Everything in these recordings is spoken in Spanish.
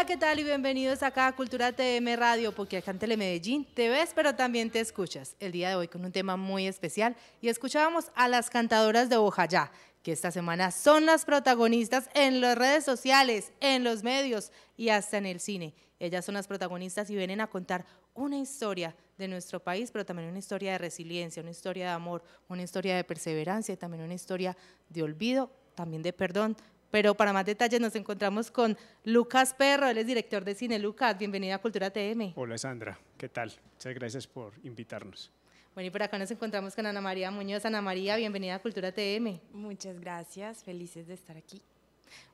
Hola, ¿qué tal? Y bienvenidos acá a Cultura TM Radio, porque acá en Telemedellín te ves, pero también te escuchas. El día de hoy con un tema muy especial y escuchábamos a las cantadoras de Bojayá, que esta semana son las protagonistas en las redes sociales, en los medios y hasta en el cine. Ellas son las protagonistas y vienen a contar una historia de nuestro país, pero también una historia de resiliencia, una historia de amor, una historia de perseverancia y también una historia de olvido, también de perdón, pero para más detalles nos encontramos con Lucas Perro, él es director de Cine Lucas. bienvenida a Cultura TM. Hola Sandra, ¿qué tal? Muchas gracias por invitarnos. Bueno, y por acá nos encontramos con Ana María Muñoz. Ana María, bienvenida a Cultura TM. Muchas gracias, felices de estar aquí.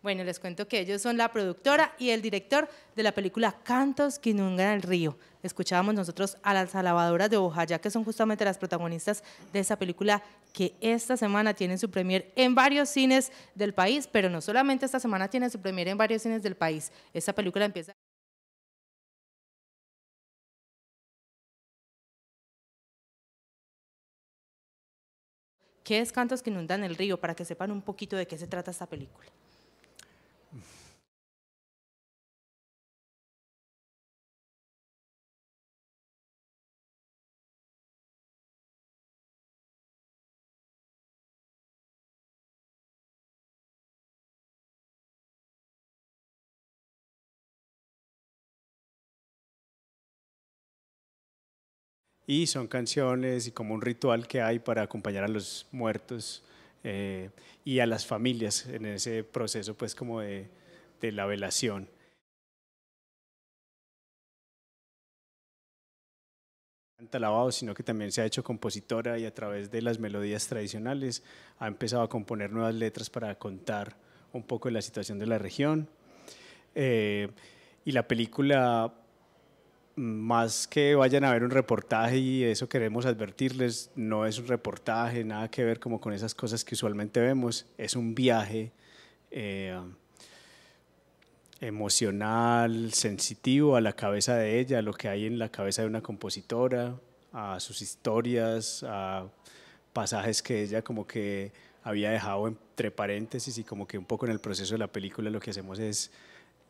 Bueno, les cuento que ellos son la productora y el director de la película Cantos que inundan el río. Escuchábamos nosotros a las alabadoras de Ojaya, que son justamente las protagonistas de esa película que esta semana tiene su premier en varios cines del país, pero no solamente esta semana tiene su premier en varios cines del país. Esta película empieza... ¿Qué es Cantos que inundan el río? Para que sepan un poquito de qué se trata esta película. y son canciones y como un ritual que hay para acompañar a los muertos eh, y a las familias en ese proceso pues como de, la velación. Lavado, sino que también se ha hecho compositora y a través de las melodías tradicionales ha empezado a componer nuevas letras para contar un poco de la situación de la región. Eh, y la película más que vayan a ver un reportaje y eso queremos advertirles, no es un reportaje, nada que ver como con esas cosas que usualmente vemos, es un viaje eh, emocional, sensitivo a la cabeza de ella, a lo que hay en la cabeza de una compositora, a sus historias, a pasajes que ella como que había dejado entre paréntesis y como que un poco en el proceso de la película lo que hacemos es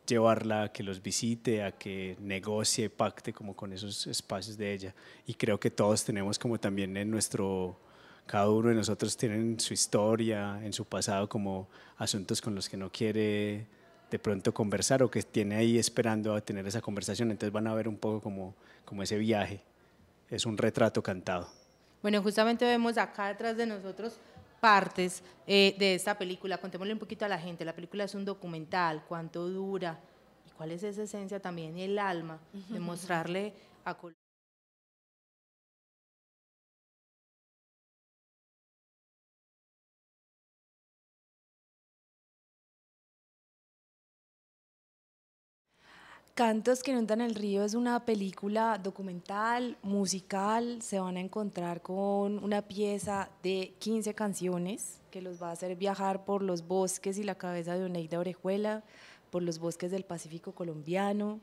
llevarla a que los visite, a que negocie, pacte como con esos espacios de ella. Y creo que todos tenemos como también en nuestro, cada uno de nosotros tiene su historia, en su pasado como asuntos con los que no quiere de pronto conversar o que tiene ahí esperando a tener esa conversación. Entonces van a ver un poco como, como ese viaje. Es un retrato cantado. Bueno, justamente vemos acá atrás de nosotros partes eh, de esta película. Contémosle un poquito a la gente, la película es un documental, cuánto dura y cuál es esa esencia también el alma de mostrarle a Cantos que andan el río es una película documental, musical. Se van a encontrar con una pieza de 15 canciones que los va a hacer viajar por los bosques y la cabeza de Oneida Orejuela, por los bosques del Pacífico colombiano.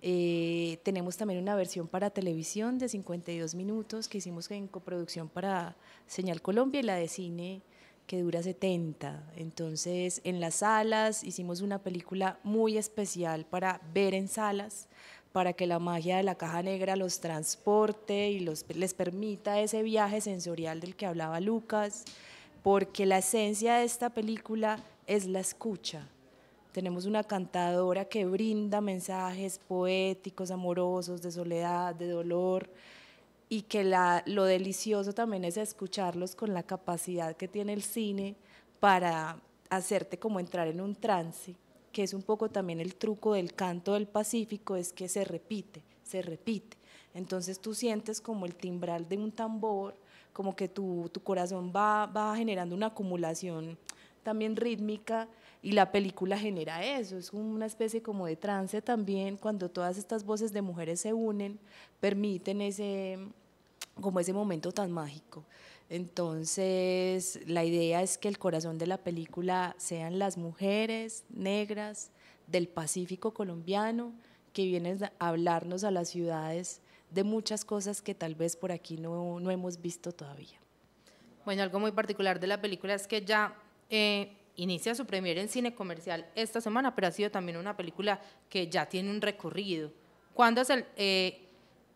Eh, tenemos también una versión para televisión de 52 minutos que hicimos en coproducción para Señal Colombia y la de cine que dura 70. Entonces, en las salas hicimos una película muy especial para ver en salas, para que la magia de la caja negra los transporte y los, les permita ese viaje sensorial del que hablaba Lucas, porque la esencia de esta película es la escucha. Tenemos una cantadora que brinda mensajes poéticos, amorosos, de soledad, de dolor y que lo delicioso también es escucharlos con la capacidad que tiene el cine para hacerte como entrar en un trance, que es un poco también el truco del canto del Pacífico, es que se repite, se repite. Entonces tú sientes como el timbral de un tambor, como que tu, tu corazón va, va generando una acumulación también rítmica y la película genera eso, es una especie como de trance también, cuando todas estas voces de mujeres se unen, permiten ese, como ese momento tan mágico. Entonces, la idea es que el corazón de la película sean las mujeres negras del Pacífico colombiano que vienen a hablarnos a las ciudades de muchas cosas que tal vez por aquí no, no hemos visto todavía. Bueno, algo muy particular de la película es que ya eh, inicia su premier en cine comercial esta semana, pero ha sido también una película que ya tiene un recorrido. ¿Cuándo, eh,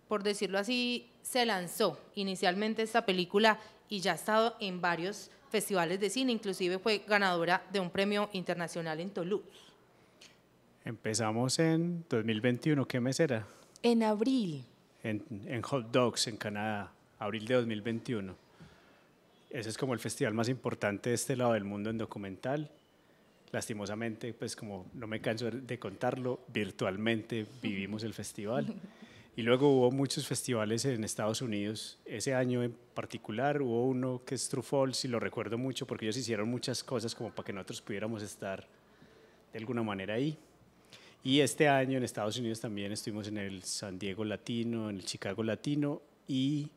por decirlo así, se lanzó inicialmente esta película y ya ha estado en varios festivales de cine? Inclusive fue ganadora de un premio internacional en Toulouse. Empezamos en 2021, ¿qué mes era? En abril. en Hot Dogs, en Canadá, abril de 2021. Ese es como el festival más importante de este lado del mundo en documental. Lastimosamente, pues como no me canso de contarlo, virtualmente vivimos el festival. Y luego hubo muchos festivales en Estados Unidos. Ese año en particular hubo uno que es True y lo recuerdo mucho porque ellos hicieron muchas cosas como para que nosotros pudiéramos estar de alguna manera ahí. Y este año en Estados Unidos también estuvimos en el San Diego Latino, en el Chicago Latino y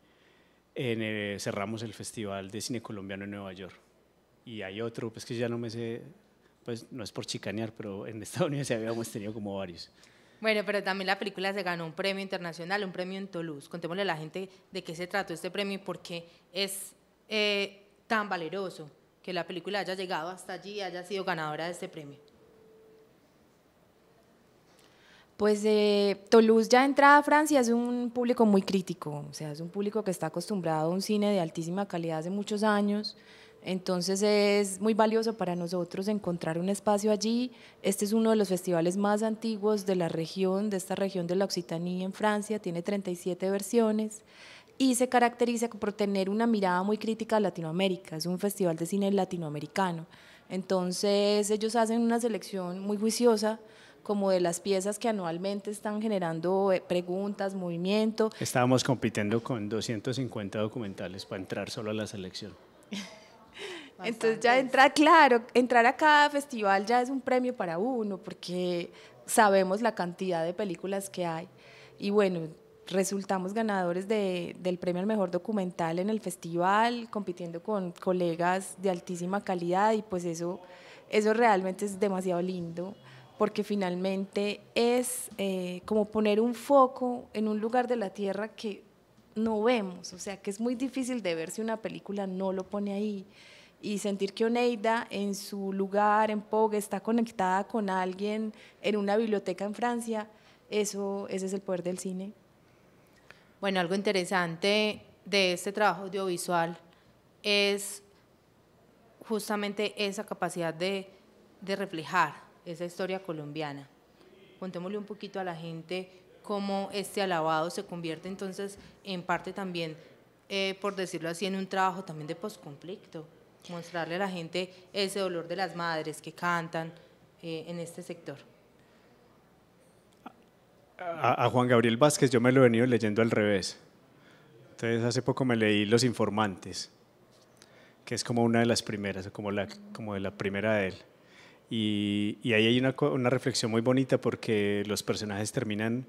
eh, cerramos el Festival de Cine Colombiano en Nueva York. Y hay otro, pues que ya no me sé, pues no es por chicanear, pero en Estados Unidos ya habíamos tenido como varios. Bueno, pero también la película se ganó un premio internacional, un premio en Toulouse. Contémosle a la gente de qué se trató este premio y por qué es eh, tan valeroso que la película haya llegado hasta allí y haya sido ganadora de este premio. Pues eh, Toulouse ya entrada a Francia es un público muy crítico, o sea, es un público que está acostumbrado a un cine de altísima calidad hace muchos años, entonces es muy valioso para nosotros encontrar un espacio allí. Este es uno de los festivales más antiguos de la región, de esta región de la Occitanía en Francia, tiene 37 versiones y se caracteriza por tener una mirada muy crítica a Latinoamérica, es un festival de cine latinoamericano. Entonces ellos hacen una selección muy juiciosa como de las piezas que anualmente están generando eh, preguntas, movimiento. Estábamos compitiendo con 250 documentales para entrar solo a la selección. Entonces ya entrar, claro, entrar a cada festival ya es un premio para uno, porque sabemos la cantidad de películas que hay. Y bueno, resultamos ganadores de, del premio al mejor documental en el festival, compitiendo con colegas de altísima calidad y pues eso, eso realmente es demasiado lindo porque finalmente es eh, como poner un foco en un lugar de la Tierra que no vemos, o sea que es muy difícil de ver si una película no lo pone ahí y sentir que Oneida en su lugar, en Pogue, está conectada con alguien en una biblioteca en Francia, eso, ese es el poder del cine. Bueno, algo interesante de este trabajo audiovisual es justamente esa capacidad de reflejar, esa historia colombiana. Contémosle un poquito a la gente cómo este alabado se convierte entonces en parte también, eh, por decirlo así, en un trabajo también de posconflicto. Mostrarle a la gente ese dolor de las madres que cantan eh, en este sector. A, Juan Gabriel Vázquez yo me lo he venido leyendo al revés. Entonces hace poco me leí Los Informantes, que es como una de las primeras, como, la, como de la primera de él. Y, ahí hay una, reflexión muy bonita porque los personajes terminan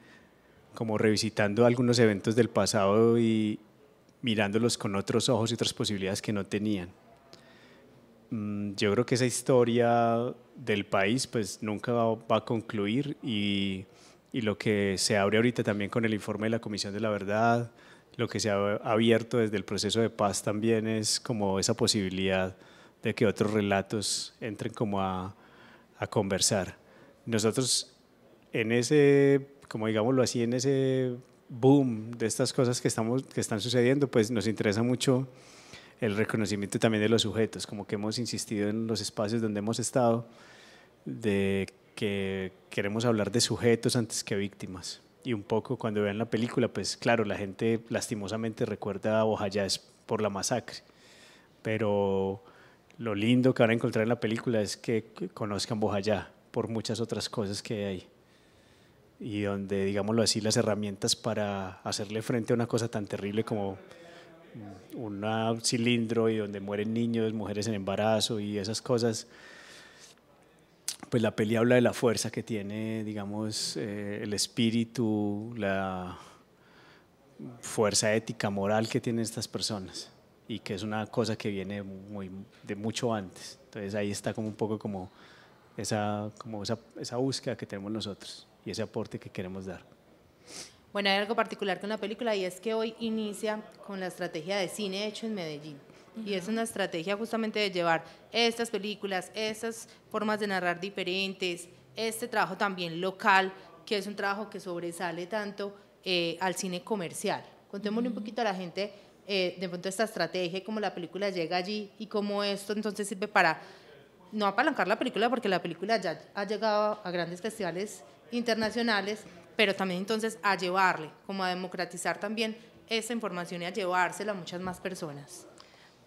como revisitando algunos eventos del pasado y mirándolos con otros ojos y otras posibilidades que no tenían. Mm, yo creo que esa historia del país pues nunca va, a concluir y, y lo que se abre ahorita también con el informe de la Comisión de la Verdad, lo que se ha abierto desde el proceso de paz también es como esa posibilidad de que otros relatos entren como a, a conversar. Nosotros en ese, como digámoslo así, en ese boom de estas cosas que, estamos, que están sucediendo, pues nos interesa mucho el reconocimiento también de los sujetos, como que hemos insistido en los espacios donde hemos estado, de que queremos hablar de sujetos antes que víctimas. Y un poco cuando vean la película, pues claro, la gente lastimosamente recuerda a es por la masacre, pero lo lindo que van a encontrar en la película es que conozcan Bojayá por muchas otras cosas que hay y donde, digámoslo así, las herramientas para hacerle frente a una cosa tan terrible como un cilindro y donde mueren niños, mujeres en embarazo y esas cosas, pues la peli habla de la fuerza que tiene, digamos, eh, el espíritu, la fuerza ética, moral que tienen estas personas y que es una cosa que viene muy, de mucho antes. Entonces ahí está como un poco como esa, como esa, esa búsqueda que tenemos nosotros y ese aporte que queremos dar. Bueno, hay algo particular con la película y es que hoy inicia con la estrategia de cine hecho en Medellín. Y es una estrategia justamente de llevar estas películas, estas formas de narrar diferentes, este trabajo también local, que es un trabajo que sobresale tanto eh, al cine comercial. Contémosle un poquito a la gente eh, de pronto esta estrategia y cómo la película llega allí y cómo esto entonces sirve para no apalancar la película porque la película ya ha llegado a grandes festivales internacionales, pero también entonces a llevarle, como a democratizar también esa información y a llevársela a muchas más personas.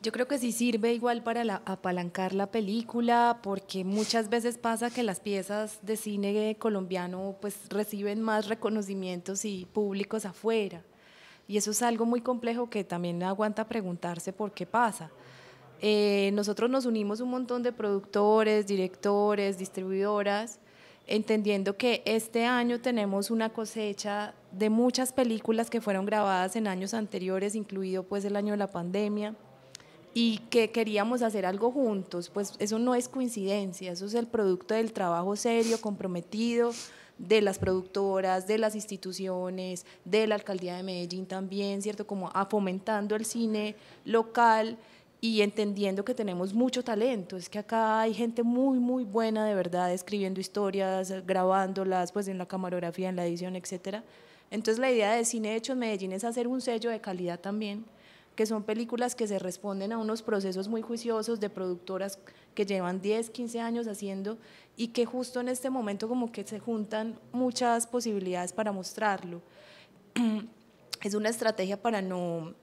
Yo creo que sí sirve igual para apalancar la película, porque muchas veces pasa que las piezas de cine colombiano pues reciben más reconocimientos y públicos afuera. Y eso es algo muy complejo que también aguanta preguntarse por qué pasa. Eh, nosotros nos unimos un montón de productores, directores, distribuidoras, entendiendo que este año tenemos una cosecha de muchas películas que fueron grabadas en años anteriores, incluido pues el año de la pandemia, y que queríamos hacer algo juntos. Pues eso no es coincidencia, eso es el producto del trabajo serio, comprometido, de las productoras, de las instituciones, de la alcaldía de Medellín también, ¿cierto? Como a fomentando el cine local y entendiendo que tenemos mucho talento. Es que acá hay gente muy, muy buena de verdad escribiendo historias, grabándolas, pues en la camarografía, en la edición, etcétera. Entonces la idea de Cine Hecho en Medellín es hacer un sello de calidad también que son películas que se responden a unos procesos muy juiciosos de productoras que llevan 10, 15 años haciendo y que justo en este momento como que se juntan muchas posibilidades para mostrarlo. Es una estrategia para no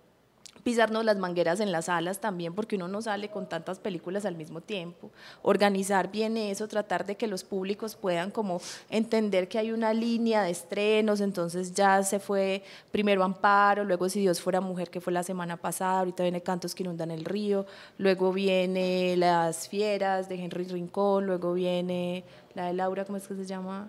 pisarnos las mangueras en las alas también, porque uno no sale con tantas películas al mismo tiempo, organizar bien eso, tratar de que los públicos puedan como entender que hay una línea de estrenos, entonces ya se fue primero Amparo, luego Si Dios fuera mujer, que fue la semana pasada, ahorita viene Cantos que inundan el río, luego viene Las Fieras de Henry Rincón, luego viene la de Laura, ¿cómo es que se llama?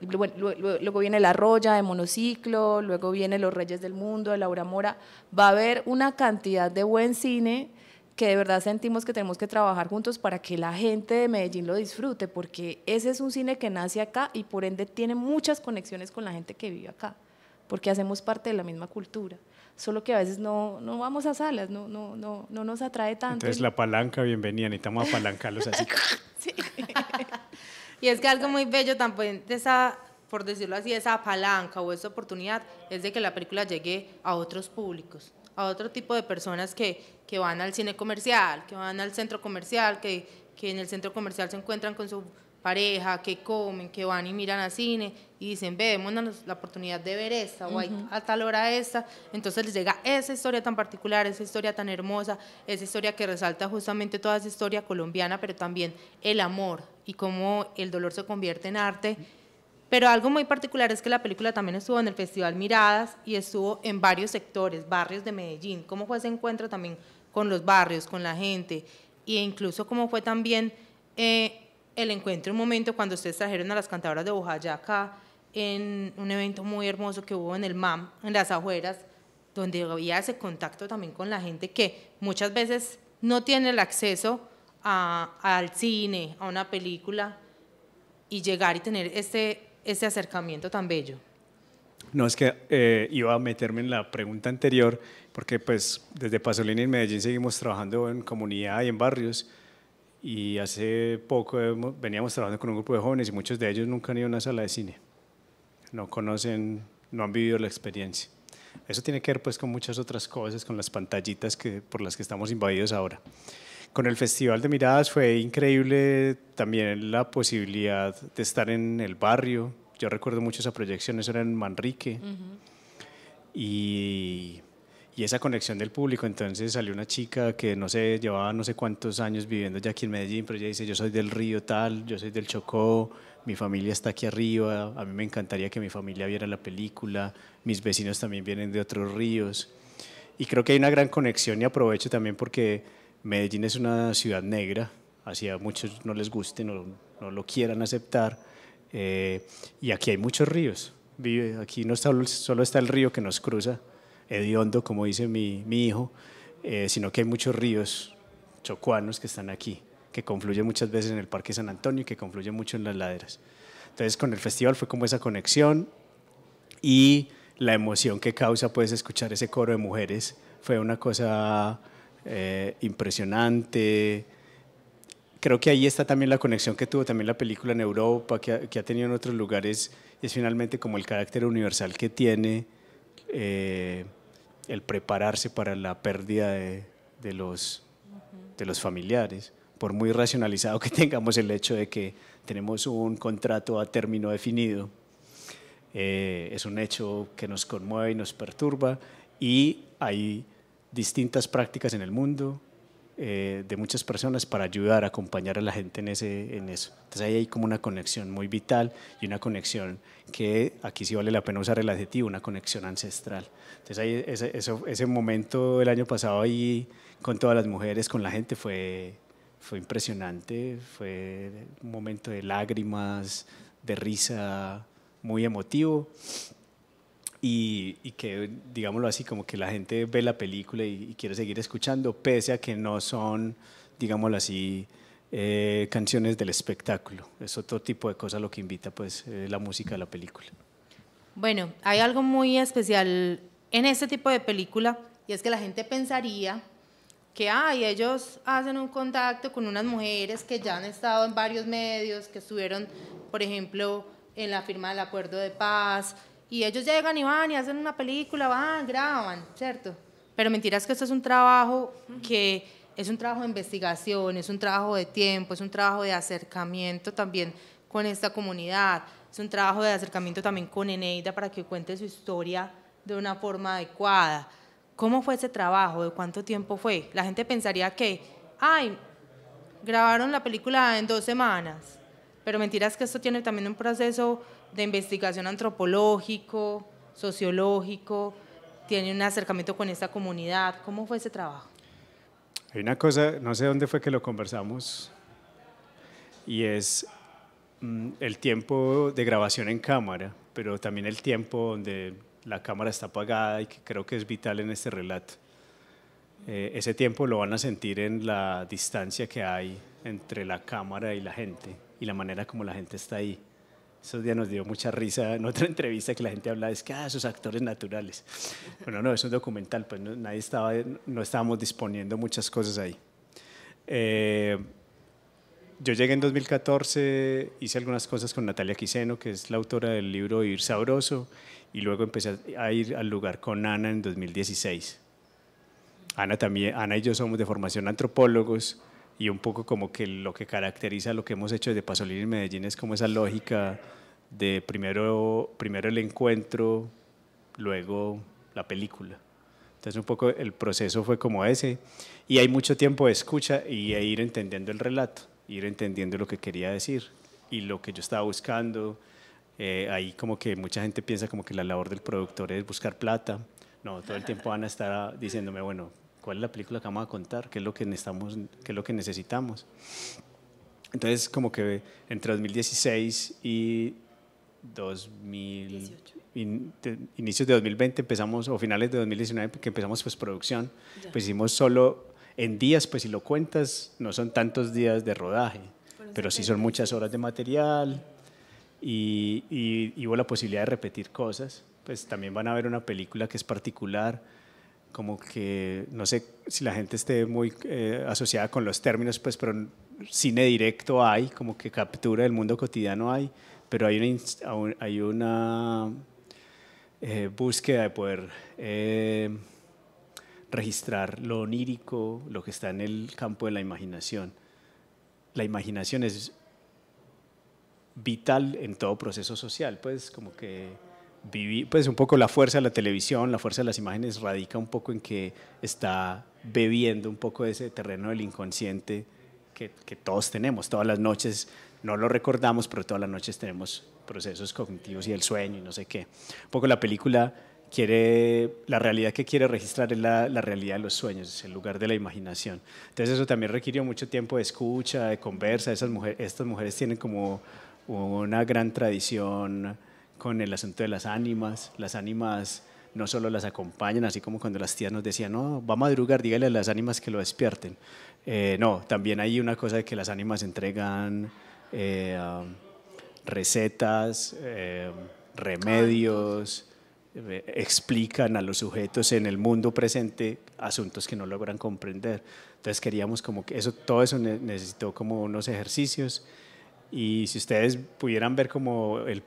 luego viene La Roya de Monociclo, luego viene Los Reyes del Mundo de Laura Mora. Va a haber una cantidad de buen cine que de verdad sentimos que tenemos que trabajar juntos para que la gente de Medellín lo disfrute, porque ese es un cine que nace acá y por ende tiene muchas conexiones con la gente que vive acá, porque hacemos parte de la misma cultura. Solo que a veces no, no vamos a salas, no, no, no, no nos atrae tanto. Entonces la palanca, bienvenida, necesitamos apalancarlos así. sí. Y es que algo muy bello también de esa, por decirlo así, esa palanca o esa oportunidad es de que la película llegue a otros públicos, a otro tipo de personas que, que van al cine comercial, que van al centro comercial, que, que en el centro comercial se encuentran con su pareja, que comen, que van y miran al cine y dicen, ve, démonos la oportunidad de ver esta, o hay a tal hora esta. Entonces les llega esa historia tan particular, esa historia tan hermosa, esa historia que resalta justamente toda esa historia colombiana, pero también el amor y cómo el dolor se convierte en arte. Pero algo muy particular es que la película también estuvo en el Festival Miradas y estuvo en varios sectores, barrios de Medellín. ¿Cómo fue ese encuentro también con los barrios, con la gente? E incluso cómo fue también... Eh, el encuentro, un momento cuando ustedes trajeron a las cantadoras de Bojayá acá, en un evento muy hermoso que hubo en el MAM, en las afueras, donde había ese contacto también con la gente que muchas veces no tiene el acceso al cine, a una película, y llegar y tener este, este acercamiento tan bello. No, es que eh, iba a meterme en la pregunta anterior, porque pues desde Pasolini en Medellín seguimos trabajando en comunidad y en barrios, y hace poco veníamos trabajando con un grupo de jóvenes y muchos de ellos nunca han ido a una sala de cine, no conocen, no han vivido la experiencia. Eso tiene que ver pues con muchas otras cosas, con las pantallitas que, por las que estamos invadidos ahora. Con el Festival de Miradas fue increíble también la posibilidad de estar en el barrio. Yo recuerdo mucho esa proyección, eso era en Manrique. Y y esa conexión del público. Entonces salió una chica que no sé, llevaba no sé cuántos años viviendo ya aquí en Medellín, pero ella dice, yo soy del río tal, yo soy del Chocó, mi familia está aquí arriba, a mí me encantaría que mi familia viera la película, mis vecinos también vienen de otros ríos. Y creo que hay una gran conexión y aprovecho también porque Medellín es una ciudad negra, así a muchos no les guste, no, no lo quieran aceptar, eh, y aquí hay muchos ríos. Vive, aquí no está, solo está el río que nos cruza, hediondo, como dice mi, hijo, eh, sino que hay muchos ríos chocuanos que están aquí, que confluyen muchas veces en el Parque San Antonio y que confluyen mucho en las laderas. Entonces con el festival fue como esa conexión y la emoción que causa Puedes escuchar ese coro de mujeres fue una cosa eh, impresionante. Creo que ahí está también la conexión que tuvo también la película en Europa, que ha, que ha tenido en otros lugares, es finalmente como el carácter universal que tiene eh, el prepararse para la pérdida de, los, familiares, por muy racionalizado que tengamos el hecho de que tenemos un contrato a término definido, eh, es un hecho que nos conmueve y nos perturba y hay distintas prácticas en el mundo eh, de muchas personas para ayudar, acompañar a la gente en, ese, en eso. Entonces ahí hay como una conexión muy vital y una conexión que aquí sí vale la pena usar el adjetivo, una conexión ancestral. Entonces ahí ese, momento el año pasado ahí con todas las mujeres, con la gente fue, fue impresionante, fue un momento de lágrimas, de risa, muy emotivo y, que, digámoslo así, como que la gente ve la película y, quiere seguir escuchando, pese a que no son, digámoslo así, eh, canciones del espectáculo. Es otro tipo de cosas lo que invita pues eh, la música a la película. Bueno, hay algo muy especial en este tipo de película y es que la gente pensaría que ay, ellos hacen un contacto con unas mujeres que ya han estado en varios medios, que estuvieron, por ejemplo, en la firma del acuerdo de paz, y ellos llegan y van y hacen una película, van, graban, ¿cierto? Pero mentiras que esto es un trabajo que es un trabajo de investigación, es un trabajo de tiempo, es un trabajo de acercamiento también con esta comunidad, es un trabajo de acercamiento también con Eneida para que cuente su historia de una forma adecuada. ¿Cómo fue ese trabajo? ¿De cuánto tiempo fue? La gente pensaría que, ay, grabaron la película en dos semanas pero mentiras que esto tiene también un proceso de investigación antropológico, sociológico, tiene un acercamiento con esta comunidad. ¿Cómo fue ese trabajo? Hay una cosa, no sé dónde fue que lo conversamos, y es mm, el tiempo de grabación en cámara, pero también el tiempo donde la cámara está apagada y que creo que es vital en este relato. Eh, ese tiempo lo van a sentir en la distancia que hay entre la cámara y la gente y la manera como la gente está ahí. Esos días nos dio mucha risa en otra entrevista que la gente hablaba, es que, ah, esos actores naturales. Bueno, no, es un documental, pues nadie estaba, no estábamos disponiendo muchas cosas ahí. Eh, yo llegué en 2014, hice algunas cosas con Natalia Quiseno, que es la autora del libro Ir Sabroso, y luego empecé a ir al lugar con Ana en 2016. Ana, también, Ana y yo somos de formación antropólogos, y un poco como que lo que caracteriza lo que hemos hecho desde Pasolini en Medellín es como esa lógica de primero, primero el encuentro, luego la película. Entonces un poco el proceso fue como ese y hay mucho tiempo de escucha y de ir entendiendo el relato, ir entendiendo lo que quería decir y lo que yo estaba buscando. Eh, ahí como que mucha gente piensa como que la labor del productor es buscar plata. No, todo el tiempo van a estar diciéndome, bueno, cuál es la película que vamos a contar, qué es lo que necesitamos, Entonces, como que entre 2016 y 2000, inicios de 2020 empezamos, o finales de 2019, que empezamos pues producción, pues hicimos solo en días, pues si lo cuentas, no son tantos días de rodaje, pero, sí son muchas horas de material y, y, y, hubo la posibilidad de repetir cosas. Pues también van a ver una película que es particular, como que no sé si la gente esté muy eh, asociada con los términos, pues, pero cine directo hay, como que captura del mundo cotidiano hay, pero hay una, hay una eh, búsqueda de poder eh, registrar lo onírico, lo que está en el campo de la imaginación. La imaginación es vital en todo proceso social, pues como que pues un poco la fuerza de la televisión, la fuerza de las imágenes radica un poco en que está bebiendo un poco de ese terreno del inconsciente que, que todos tenemos, todas las noches, no lo recordamos, pero todas las noches tenemos procesos cognitivos y el sueño y no sé qué. Un poco la película quiere, la realidad que quiere registrar es la, la, realidad de los sueños, es el lugar de la imaginación. Entonces eso también requirió mucho tiempo de escucha, de conversa. Esas mujeres, estas mujeres tienen como una gran tradición con el asunto de las ánimas. Las ánimas no solo las acompañan, así como cuando las tías nos decían, no, va a madrugar, dígale a las ánimas que lo despierten. Eh, no, también hay una cosa de que las ánimas entregan eh, um, recetas, eh, remedios, explican a los sujetos en el mundo presente asuntos que no logran comprender. Entonces queríamos como que eso, todo eso necesitó como unos ejercicios y si ustedes pudieran ver como el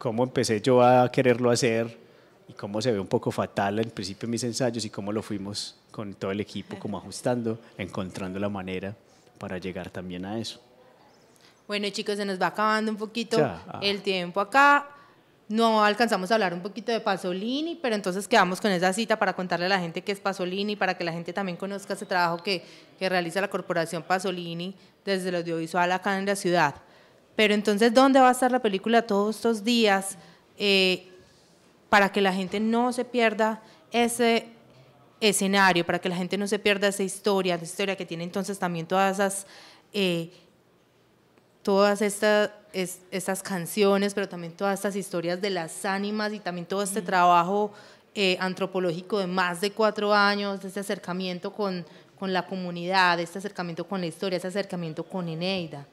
cómo empecé yo a quererlo hacer y cómo se ve un poco fatal al principio mis ensayos y cómo lo fuimos con todo el equipo como ajustando, encontrando la manera para llegar también a eso. Bueno chicos, se nos va acabando un poquito el tiempo acá. No alcanzamos a hablar un poquito de Pasolini, pero entonces quedamos con esa cita para contarle a la gente qué es Pasolini, para que la gente también conozca ese trabajo que, que realiza la Corporación Pasolini desde el audiovisual acá en la ciudad. Pero entonces, ¿dónde va a estar la película todos estos días eh, para que la gente no se pierda ese escenario, para que la gente no se pierda esa historia, esa historia que tiene entonces también todas esas... Eh, todas estas canciones, pero también todas estas historias de las ánimas y también todo este mm. trabajo eh, antropológico de más de cuatro años, este acercamiento con, con la comunidad, este acercamiento con la historia, este acercamiento con Eneida.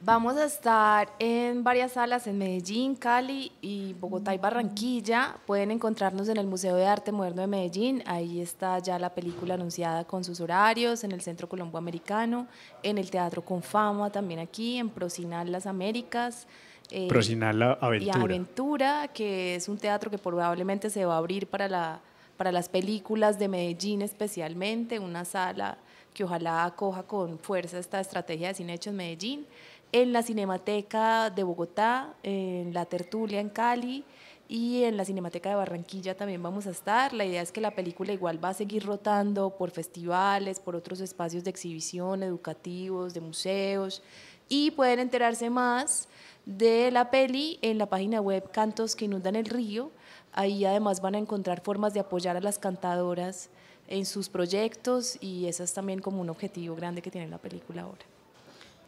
Vamos a estar en varias salas en Medellín, Cali y Bogotá y Barranquilla. Pueden encontrarnos en el Museo de Arte Moderno de Medellín. Ahí está ya la película anunciada con sus horarios, en el Centro Colombo Americano, en el Teatro Confama también aquí, en Procinal Las Américas. Eh, Procinal la Aventura. Y Aventura, que es un teatro que probablemente se va a abrir para, la, para las películas de Medellín especialmente, una sala que ojalá acoja con fuerza esta estrategia de cine hecho en Medellín en la Cinemateca de Bogotá, en la Tertulia en Cali y en la Cinemateca de Barranquilla también vamos a estar. La idea es que la película igual va a seguir rotando por festivales, por otros espacios de exhibición, educativos, de museos y pueden enterarse más de la peli en la página web Cantos que inundan el río. Ahí además van a encontrar formas de apoyar a las cantadoras en sus proyectos y ese es también como un objetivo grande que tiene la película ahora.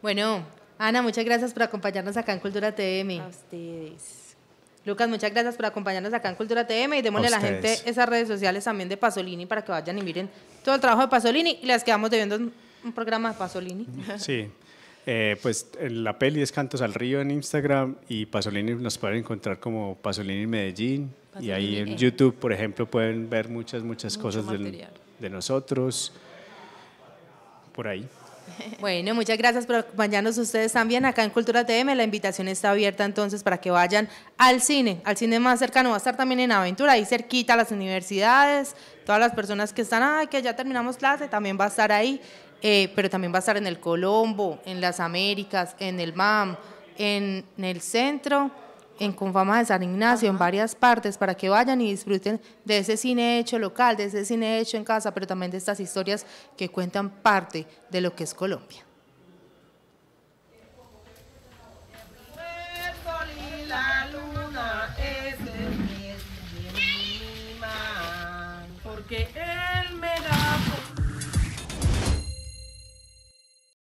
Bueno, Ana, muchas gracias por acompañarnos acá en Cultura TM. A ustedes. Lucas, muchas gracias por acompañarnos acá en Cultura TM y démosle a, la gente esas redes sociales también de Pasolini para que vayan y miren todo el trabajo de Pasolini y les quedamos debiendo un programa de Pasolini. Sí. Eh, pues eh, la peli es Cantos al Río en Instagram y Pasolini nos pueden encontrar como Pasolini Medellín y ahí en e. YouTube, por ejemplo, pueden ver muchas, muchas cosas de nosotros por ahí. Bueno, muchas gracias por acompañarnos ustedes también acá en Cultura TM. La invitación está abierta entonces para que vayan al cine, al cine más cercano. Va a estar también en Aventura, ahí cerquita, las universidades, todas las personas que están, ay, que ya terminamos clase, también va a estar ahí. Eh, pero también va a estar en el Colombo, en las Américas, en el MAM, en el centro en Confama de San Ignacio, en varias partes, para que vayan y disfruten de ese cine hecho local, de ese cine hecho en casa, pero también de estas historias que cuentan parte de lo que es Colombia.